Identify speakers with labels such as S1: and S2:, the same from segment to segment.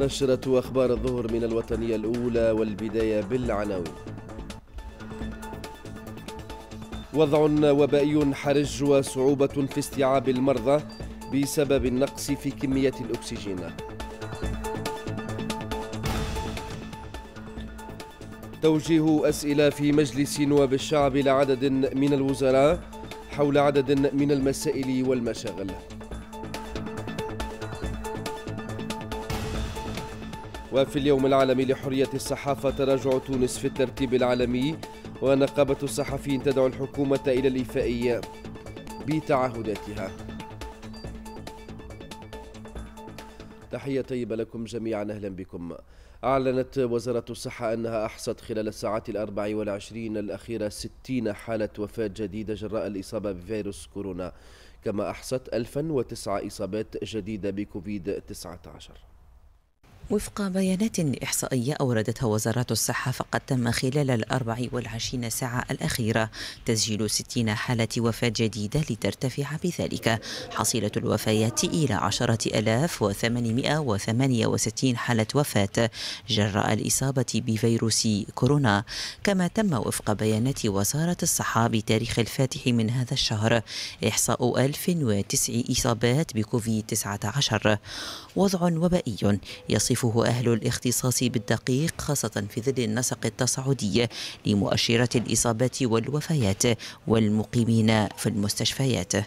S1: نشرة أخبار الظهر من الوطنية الأولى والبداية بالعناوين وضع وبائي حرج وصعوبة في استيعاب المرضى بسبب النقص في كمية الأكسجين توجيه أسئلة في مجلس نواب الشعب لعدد من الوزراء حول عدد من المسائل والمشاغل وفي اليوم العالمي لحرية الصحافة تراجع تونس في الترتيب العالمي ونقابة الصحفيين تدعو الحكومة إلى الإيفاء بتعهداتها تحية طيبة لكم جميعا أهلا بكم أعلنت وزارة الصحة أنها أحصت خلال الساعات الأربع والعشرين الأخيرة 60 حالة وفاة جديدة جراء الإصابة بفيروس كورونا كما أحصت 1009 إصابات جديدة بكوفيد 19
S2: وفق بيانات إحصائية أوردتها وزارة الصحة فقد تم خلال الأربع والعشرين ساعة الأخيرة تسجيل 60 حالة وفاة جديدة لترتفع بذلك حصيلة الوفيات إلى 10868 حالة وفاة جراء الإصابة بفيروس كورونا كما تم وفق بيانات وزارة الصحة بتاريخ الفاتح من هذا الشهر إحصاء 1009 إصابات بكوفيد 19 وضع وبائي يصل يصفه أهل الاختصاص بالدقيق خاصة في ظل النسق التصاعدي لمؤشرات الإصابات والوفيات والمقيمين في المستشفيات آه،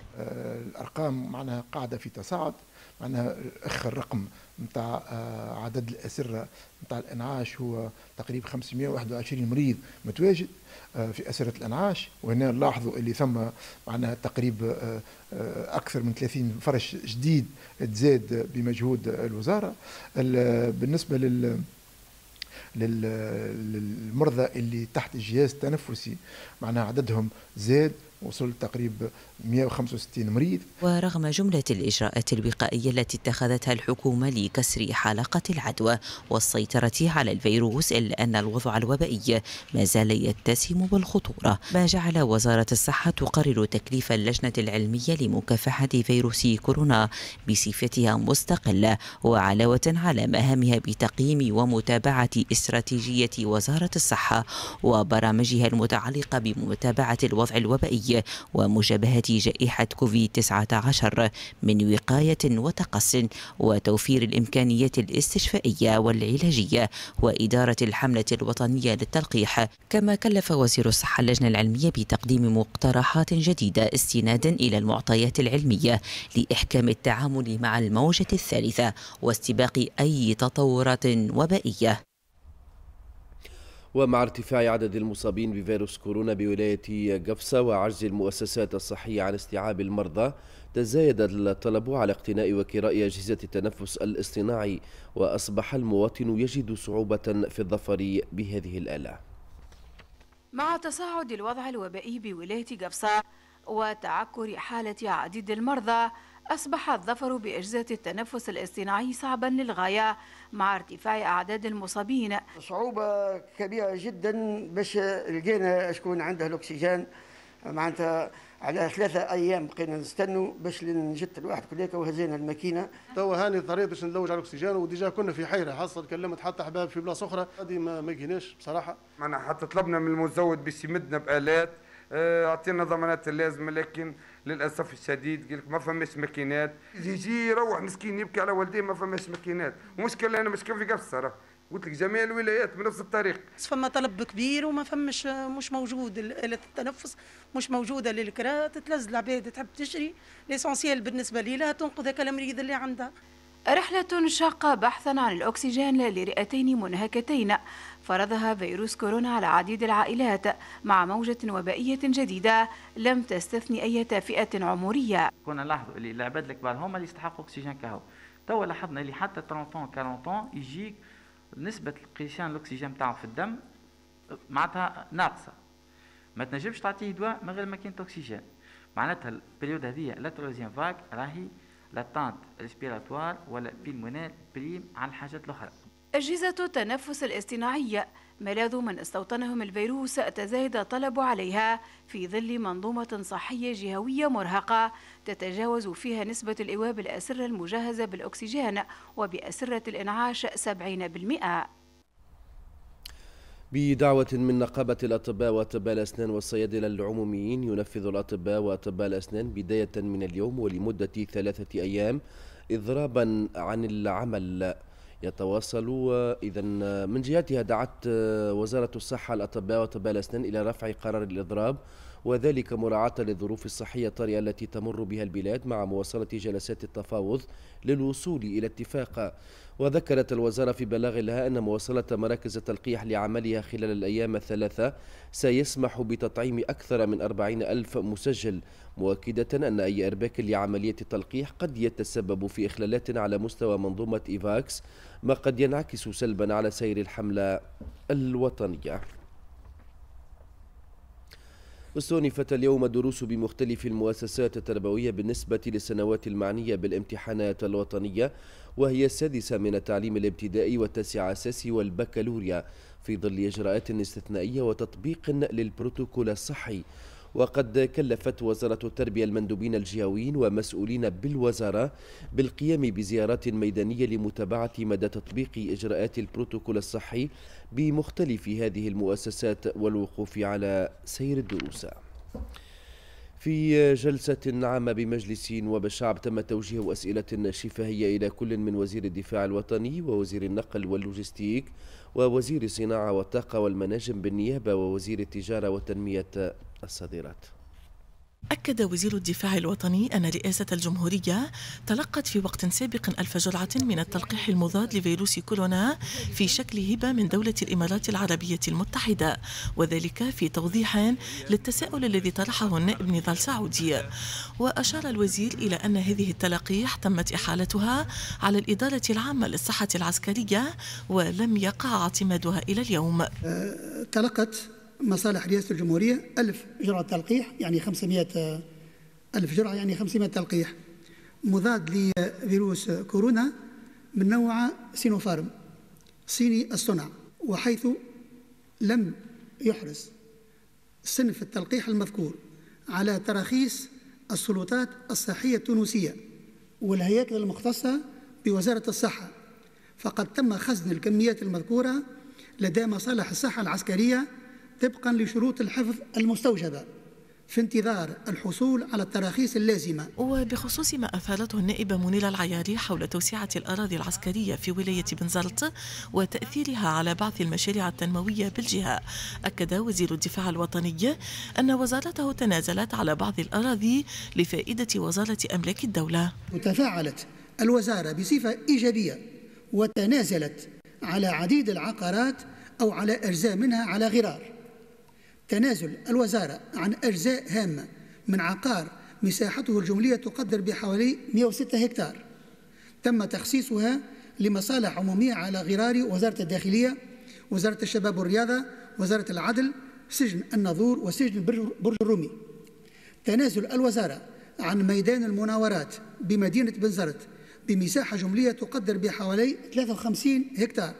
S2: الأرقام معناها قاعدة في تصاعد معناها آخر رقم نتاع آه، عدد الاسره نتاع الانعاش هو تقريبا 521 مريض متواجد آه، في اسره الانعاش وهنا نلاحظوا اللي ثم معناها تقريبا آه، اكثر من 30 فرش جديد تزاد بمجهود الوزاره بالنسبه لل للمرضى اللي تحت الجهاز التنفسي معناها عددهم زاد وصل تقريب 165 مريض ورغم جملة الإجراءات الوقائية التي اتخذتها الحكومة لكسر حلقة العدوى والسيطرة على الفيروس إلا أن الوضع الوبائي ما زال يتسم بالخطورة ما جعل وزارة الصحة تقرر تكليف اللجنة العلمية لمكافحة فيروس كورونا بصفتها مستقلة وعلاوة على مهامها بتقييم ومتابعة استراتيجية وزارة الصحة وبرامجها المتعلقة بمتابعة الوضع الوبائي الصحي ومجابهة جائحة كوفيد 19 من وقاية وتقص وتوفير الإمكانيات الاستشفائية والعلاجية وإدارة الحملة الوطنية للتلقيح كما كلف وزير الصحة اللجنة العلمية بتقديم مقترحات جديدة استنادا إلى المعطيات العلمية لإحكام التعامل مع الموجة الثالثة واستباق أي تطورات وبائية
S1: ومع ارتفاع عدد المصابين بفيروس كورونا بولاية قفصة وعجز المؤسسات الصحية عن استيعاب المرضى تزايد الطلب على اقتناء وكراء أجهزة التنفس الاصطناعي وأصبح المواطن يجد صعوبة في الظفر بهذه الآلة
S3: مع تصاعد الوضع الوبائي بولاية قفصة وتعكر حالة عديد المرضى أصبح الظفر بأجهزة التنفس الاصطناعي صعبا للغاية مع ارتفاع أعداد
S4: المصابين صعوبة كبيرة جدا باش لقينا شكون عنده الأكسجين معناتها على ثلاثة أيام بقينا نستنوا باش نجت الواحد كليك وهزينا الماكينة توا هاني اضطريت باش نلوج على الأكسجين وديجا كنا في حيرة حصل كلمت حتى أحباب
S5: في بلاصة أخرى هذه ما لقيناش بصراحة معناها حتى طلبنا من المزود باش يمدنا بآلات أعطينا آه، ضمانات اللازمة لكن للاسف الشديد قال لك ما فماش ماكينات يجي يروح مسكين يبكي على والديه ما فماش ماكينات مشكل انا مشكل في قفص صراحه قلت لك جميع الولايات بنفس الطريق فما طلب كبير وما فمش مش موجود آلة
S3: التنفس مش موجودة للكرا تتلز العباد تحب تشري ليسونسيال بالنسبة لي لها تنقذ هكا المريض اللي عندها رحلة شاقة بحثا عن الأكسجين لرئتين منهكتين فرضها فيروس كورونا على عديد العائلات مع موجة وبائية جديدة لم تستثني أي فئة عمرية
S4: كنا نلاحظوا اللي العباد الكبار هما اللي يستحقوا أكسجين كهو توا لاحظنا اللي حتى 30 40 يجيك نسبة القيشان الأكسجين تاعو في الدم معناتها ناقصة ما تنجمش تعطيه دواء من غير ما كاين أكسجين معناتها البريود هذه لا تروزيام فاك راهي لاتانت ريسبيراتوار ولا بيلمونال بريم على الحاجات الأخرى
S3: أجهزة التنفس الاصطناعية ملاذ من استوطنهم الفيروس تزايد الطلب عليها في ظل منظومة صحية جهوية مرهقة تتجاوز فيها نسبة الإيواء بالأسرة المجهزة بالأكسجين وبأسرة الإنعاش 70%.
S1: بدعوة من نقابة الأطباء وأطباء الأسنان والصيادلة العموميين ينفذ الأطباء وأطباء الأسنان بداية من اليوم ولمدة ثلاثة أيام إضرابا عن العمل يتواصل إذا من جهتها دعت وزارة الصحة الأطباء وأطباء الأسنان إلى رفع قرار الإضراب وذلك مراعاة للظروف الصحية الطارئة التي تمر بها البلاد مع مواصلة جلسات التفاوض للوصول إلى اتفاق وذكرت الوزارة في بلاغ لها أن مواصلة مراكز التلقيح لعملها خلال الأيام الثلاثة سيسمح بتطعيم أكثر من أربعين ألف مسجل مؤكدة أن أي إرباك لعملية التلقيح قد يتسبب في إخلالات على مستوى منظومة إيفاكس ما قد ينعكس سلبا على سير الحملة الوطنية استنفت اليوم دروس بمختلف المؤسسات التربوية بالنسبة للسنوات المعنية بالامتحانات الوطنية وهي السادسة من التعليم الابتدائي والتاسع أساسي والبكالوريا في ظل إجراءات استثنائية وتطبيق للبروتوكول الصحي وقد كلفت وزارة التربية المندوبين الجهويين ومسؤولين بالوزارة بالقيام بزيارات ميدانية لمتابعة مدى تطبيق إجراءات البروتوكول الصحي بمختلف هذه المؤسسات والوقوف على سير الدروس. في جلسة عامة بمجلس نواب الشعب تم توجيه أسئلة شفاهية إلى كل من وزير الدفاع الوطني ووزير النقل واللوجستيك ووزير الصناعة والطاقة والمناجم بالنيابة ووزير التجارة وتنمية الصادرات
S6: أكد وزير الدفاع الوطني أن رئاسة الجمهورية تلقت في وقت سابق ألف جرعة من التلقيح المضاد لفيروس كورونا في شكل هبة من دولة الإمارات العربية المتحدة وذلك في توضيح للتساؤل الذي طرحه النائب نضال سعودي وأشار الوزير إلى أن هذه التلقيح تمت إحالتها على الإدارة العامة للصحة العسكرية ولم يقع
S4: اعتمادها إلى اليوم أه، تلقت مصالح رئاسة الجمهورية ألف جرعة تلقيح يعني 500 ألف جرعة يعني 500 تلقيح مضاد لفيروس كورونا من نوع سينوفارم صيني الصنع وحيث لم يحرص صنف التلقيح المذكور على تراخيص السلطات الصحية التونسية والهياكل المختصة بوزارة الصحة فقد تم خزن الكميات المذكورة لدى مصالح الصحة العسكرية طبقا لشروط الحفظ المستوجبه في انتظار الحصول على التراخيص اللازمة وبخصوص ما أثارته النائبة
S6: منيلة العياري حول توسعة الأراضي العسكرية في ولاية بنزرت وتأثيرها على بعض المشاريع التنموية بالجهة أكد وزير الدفاع الوطني أن وزارته تنازلت على بعض الأراضي لفائدة وزارة أملاك الدولة
S4: وتفاعلت الوزارة بصفة إيجابية وتنازلت على عديد العقارات أو على أجزاء منها على غرار تنازل الوزارة عن أجزاء هامة من عقار مساحته الجملية تقدر بحوالي 106 هكتار تم تخصيصها لمصالح عمومية على غرار وزارة الداخلية وزارة الشباب والرياضة وزارة العدل سجن الناظور وسجن برج الرومي تنازل الوزارة عن ميدان المناورات بمدينة بنزرت بمساحة جملية تقدر بحوالي 53 هكتار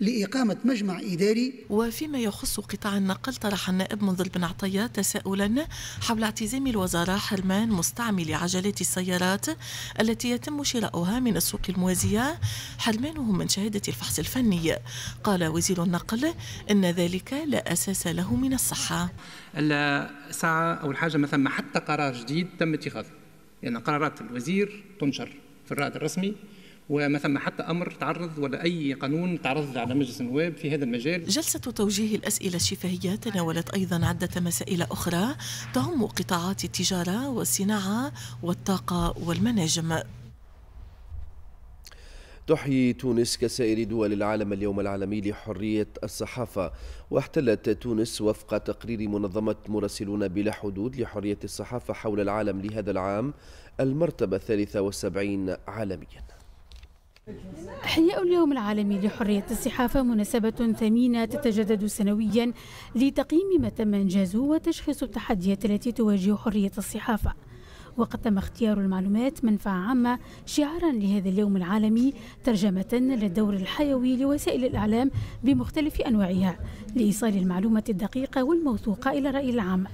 S4: لإقامة مجمع إداري وفيما
S6: يخص قطاع النقل طرح النائب منذر بن عطية تساؤلا حول اعتزام الوزارة حرمان مستعمل عجلات السيارات التي يتم شراؤها من السوق الموازية حرمانهم من شهادة الفحص الفني قال وزير النقل إن ذلك لا أساس له من الصحة
S4: الساعة أو الحاجة ما ثم حتى قرار جديد تم اتخاذه لأن يعني قرارات الوزير تنشر في الرائد الرسمي وما ثم حتى امر تعرض ولا اي قانون تعرض على مجلس
S6: النواب في هذا المجال. جلسه توجيه الاسئله الشفهيه تناولت ايضا عده مسائل اخرى تهم قطاعات التجاره والصناعه والطاقه والمناجم.
S1: تحيي تونس كسائر دول العالم اليوم العالمي لحرية الصحافة واحتلت تونس وفق تقرير منظمة مراسلون بلا حدود لحرية الصحافة حول العالم لهذا العام المرتبة الثالثة والسبعين عالمياً
S3: إحياء اليوم العالمي لحرية الصحافة مناسبة ثمينة تتجدد سنويا لتقييم ما تم إنجازه وتشخيص التحديات التي تواجه حرية الصحافة وقد تم اختيار المعلومات منفعة عامة شعارا لهذا اليوم العالمي ترجمة للدور الحيوي لوسائل الإعلام بمختلف أنواعها لإيصال المعلومة الدقيقة والموثوقة إلى الرأي العام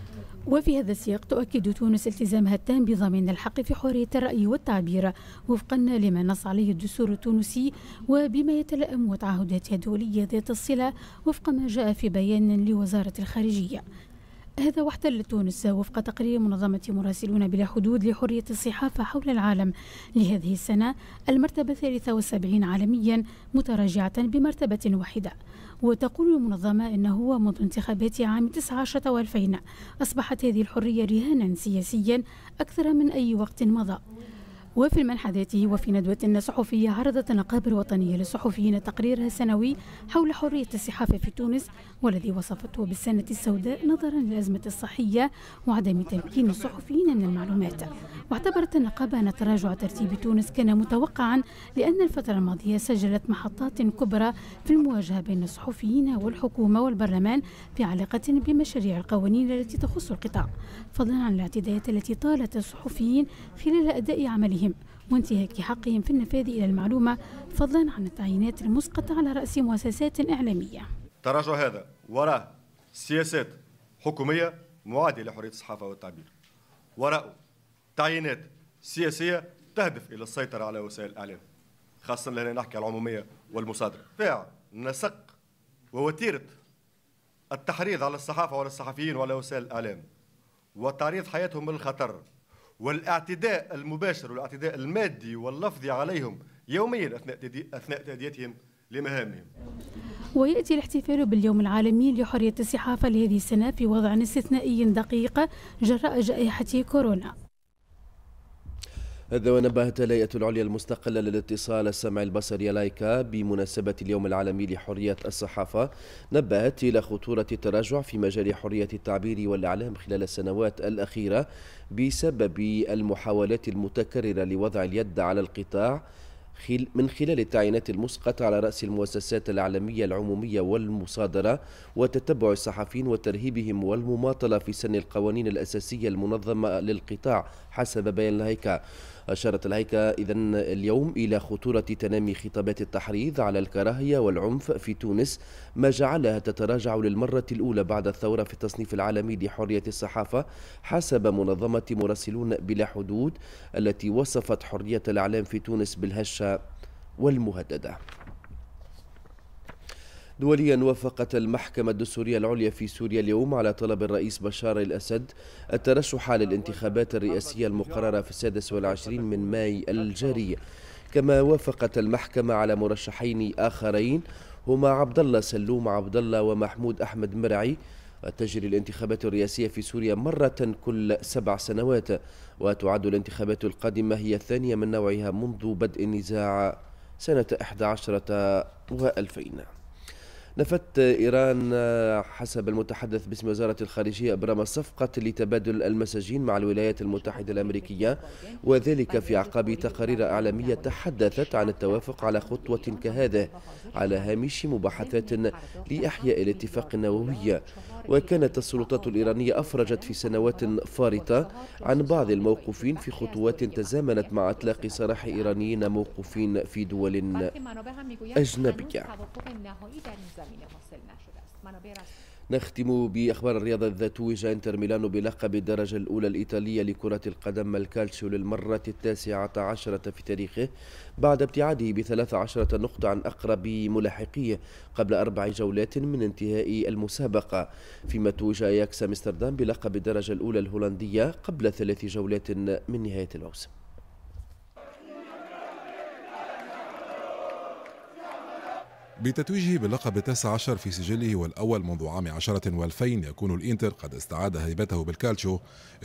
S3: وفي هذا السياق تؤكد تونس التزامها التام بضمان الحق في حرية الرأي والتعبير وفقا لما نص عليه الدستور التونسي وبما يتلائم وتعهداتها الدولية ذات الصلة وفق ما جاء في بيان لوزارة الخارجية هذا واحتل تونس وفق تقرير منظمة مراسلون بلا حدود لحرية الصحافة حول العالم لهذه السنة المرتبة 73 عالميا متراجعة بمرتبة واحدة وتقول المنظمة أنه منذ انتخابات عام 19 و2000 أصبحت هذه الحرية رهانا سياسيا أكثر من أي وقت مضى وفي المنحة ذاته وفي ندوة صحفية عرضت النقابة الوطنية للصحفيين تقريرها السنوي حول حرية الصحافة في تونس والذي وصفته بالسنة السوداء نظرا للأزمة الصحية وعدم تمكين الصحفيين من المعلومات واعتبرت النقابة أن تراجع ترتيب تونس كان متوقعا لأن الفترة الماضية سجلت محطات كبرى في المواجهة بين الصحفيين والحكومة والبرلمان في علاقة بمشاريع القوانين التي تخص القطاع فضلا عن الاعتداءات التي طالت الصحفيين خلال أداء عملهم حقوقهم وانتهاك حقهم في النفاذ إلى المعلومة فضلا عن التعيينات المسقطة على رأس مؤسسات
S5: إعلامية تراجع هذا وراء سياسات حكومية معادية لحرية الصحافة والتعبير وراءه تعيينات سياسية تهدف إلى السيطرة على وسائل الإعلام خاصة لأننا نحكي على العمومية والمصادرة دفاع نسق ووتيرة التحريض على الصحافة وعلى الصحفيين وعلى وسائل الإعلام وتعريض حياتهم للخطر والاعتداء المباشر والاعتداء المادي واللفظي عليهم يوميا أثناء, تدي أثناء تأديتهم لمهامهم
S3: ويأتي الاحتفال باليوم العالمي لحرية الصحافة لهذه السنة في وضع استثنائي دقيق جراء جائحة كورونا
S1: هذا ونبهت الهيئة العليا المستقلة للاتصال السمع البصري لايكا بمناسبة اليوم العالمي لحرية الصحافة نبهت إلى خطورة التراجع في مجال حرية التعبير والإعلام خلال السنوات الأخيرة بسبب المحاولات المتكررة لوضع اليد على القطاع من خلال التعيينات المسقطة على رأس المؤسسات الإعلامية العمومية والمصادرة وتتبع الصحفيين وترهيبهم والمماطلة في سن القوانين الأساسية المنظمة للقطاع حسب بيان الهيكل أشارت الهيئة إذا اليوم إلى خطورة تنامي خطابات التحريض على الكراهية والعنف في تونس ما جعلها تتراجع للمرة الأولى بعد الثورة في التصنيف العالمي لحرية الصحافة حسب منظمة مراسلون بلا حدود التي وصفت حرية الإعلام في تونس بالهشة والمهددة دوليا وافقت المحكمة الدستورية العليا في سوريا اليوم على طلب الرئيس بشار الأسد الترشح للانتخابات الرئاسية المقررة في السادس والعشرين من ماي الجاري كما وافقت المحكمة على مرشحين آخرين هما عبد الله سلوم عبد الله ومحمود أحمد مرعي وتجري الانتخابات الرئاسية في سوريا مرة كل سبع سنوات وتعد الانتخابات القادمة هي الثانية من نوعها منذ بدء النزاع سنة 11 و2000 نفت إيران حسب المتحدث باسم وزارة الخارجية إبرام صفقة لتبادل المساجين مع الولايات المتحدة الأمريكية وذلك في أعقاب تقارير إعلامية تحدثت عن التوافق على خطوة كهذه على هامش مباحثات لإحياء الاتفاق النووي وكانت السلطات الإيرانية أفرجت في سنوات فارطة عن بعض الموقوفين في خطوات تزامنت مع إطلاق سراح إيرانيين موقوفين في دول
S4: أجنبية
S1: نختم بأخبار الرياضة ذات وجه إنتر ميلانو بلقب الدرجة الأولى الإيطالية لكرة القدم الكالتشيو للمرة التاسعة عشرة في تاريخه بعد ابتعاده بثلاث عشرة نقطة عن أقرب ملاحقيه قبل أربع جولات من انتهاء المسابقة فيما توج أياكس أمستردام بلقب الدرجة الأولى الهولندية قبل ثلاث جولات من نهاية الموسم
S5: بتتويجه بلقب التاسع عشر في سجله والأول منذ عام عشرة والفين يكون الإنتر قد استعاد هيبته بالكالتشو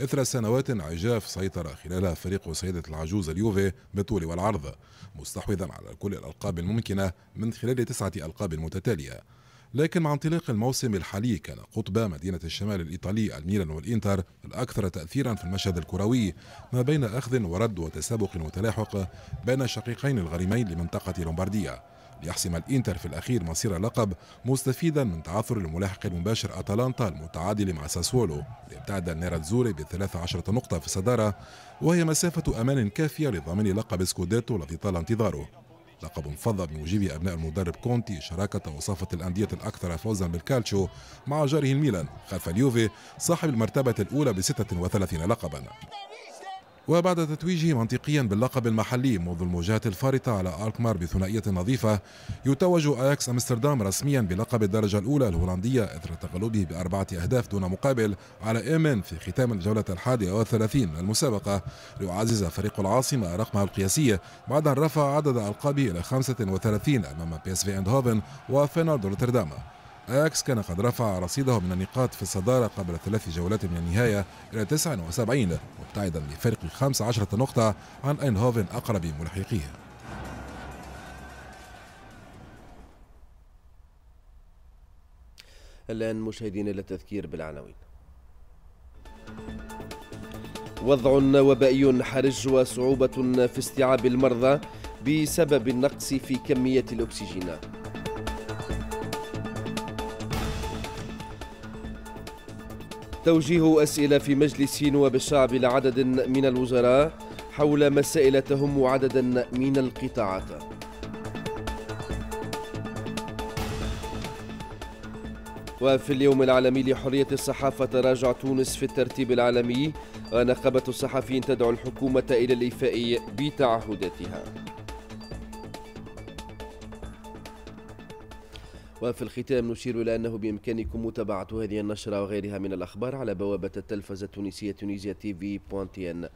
S5: إثر سنوات عجاف سيطر خلالها فريق سيدة العجوز اليوفي بالطول والعرض مستحوذا على كل الألقاب الممكنة من خلال تسعة ألقاب متتالية لكن مع انطلاق الموسم الحالي كان قطب مدينة الشمال الإيطالي الميلان والإنتر الأكثر تأثيرا في المشهد الكروي ما بين أخذ ورد وتسابق وتلاحق بين الشقيقين الغريمين لمنطقة لومبارديا ليحسم الإنتر في الأخير مصير اللقب مستفيدا من تعثر الملاحق المباشر أتلانتا المتعادل مع ساسولو ليبتعد النيراتزوري ب 13 نقطة في الصدارة وهي مسافة أمان كافية لضمان لقب سكوديتو الذي طال انتظاره لقب فض بموجب أبناء المدرب كونتي شراكة وصفه الأندية الأكثر فوزا بالكالتشو مع جاره الميلان خلف اليوفي صاحب المرتبة الأولى ب 36 لقبا وبعد تتويجه منطقيا باللقب المحلي منذ الموجات الفارطة على ألكمار بثنائية نظيفة يتوج أياكس أمستردام رسميا بلقب الدرجة الأولى الهولندية إثر تغلبه بأربعة أهداف دون مقابل على إيمن في ختام الجولة الحادية والثلاثين من المسابقة ليعزز فريق العاصمة رقمه القياسي بعد أن رفع عدد ألقابه إلى 35 أمام بي اس في أندهوفن وفينارد روتردام أكس كان قد رفع رصيده من النقاط في الصدارة قبل ثلاث جولات من النهاية إلى 79 مبتعدا لفرق 15 نقطة عن أينهوفن أقرب ملحقيه
S1: الآن مشاهدينا للتذكير بالعناوين وضع وبائي حرج وصعوبة في استيعاب المرضى بسبب النقص في كمية الأكسجين توجيه أسئلة في مجلس نواب الشعب لعدد من الوزراء حول مسائل تهم عددا من القطاعات وفي اليوم العالمي لحرية الصحافة تراجع تونس في الترتيب العالمي ونقابة الصحفيين تدعو الحكومة إلى الإيفاء بتعهداتها وفي الختام نشير إلى أنه بإمكانكم متابعة هذه النشرة وغيرها من الأخبار على بوابة التلفزة التونسية تونيزيا تي في بوانتين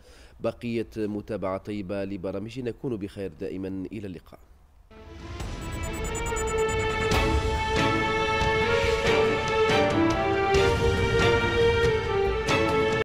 S1: بقية متابعة طيبة لبرامجنا كونوا بخير دائما إلى اللقاء